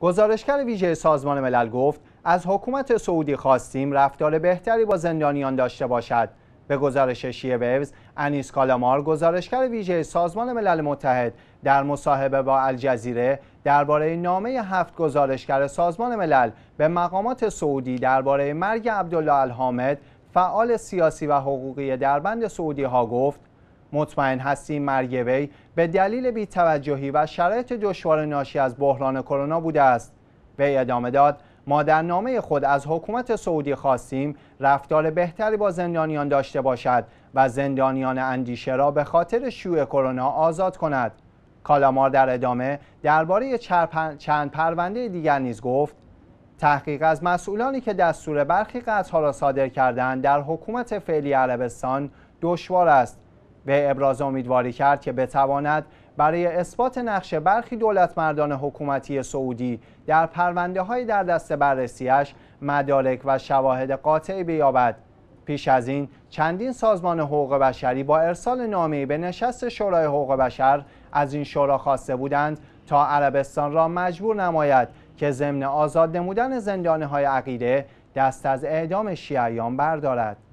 گزارشگر ویژه سازمان ملل گفت از حکومت سعودی خواستیم رفتار بهتری با زندانیان داشته باشد به گزارش شیه انیس کالامار گزارشگر ویژه سازمان ملل متحد در مصاحبه با الجزیره درباره نامه هفت گزارشگر سازمان ملل به مقامات سعودی درباره مرگ عبدالله الحامد فعال سیاسی و حقوقی دربند سعودی ها گفت مطمئن هستیم مرگ وی به دلیل بیتوجهی و شرایط دشوار ناشی از بحران کرونا بوده است وی ادامه داد ما در نامه خود از حکومت سعودی خواستیم رفتار بهتری با زندانیان داشته باشد و زندانیان اندیشه را به خاطر شیوع کرونا آزاد کند کالامار در ادامه درباره چند پرونده دیگر نیز گفت تحقیق از مسئولانی که دستور برخی قطعها را صادر کردند در حکومت فعلی عربستان دشوار است به ابراز امیدواری کرد که بتواند برای اثبات نقش برخی دولت مردان حکومتی سعودی در پرونده های در دست بررسیش مدارک و شواهد قاطعی بیابد پیش از این چندین سازمان حقوق بشری با ارسال نامه‌ای به نشست شورای حقوق بشر از این شورا خواسته بودند تا عربستان را مجبور نماید که ضمن آزاد نمودن زندانه های عقیده دست از اعدام شیعیان بردارد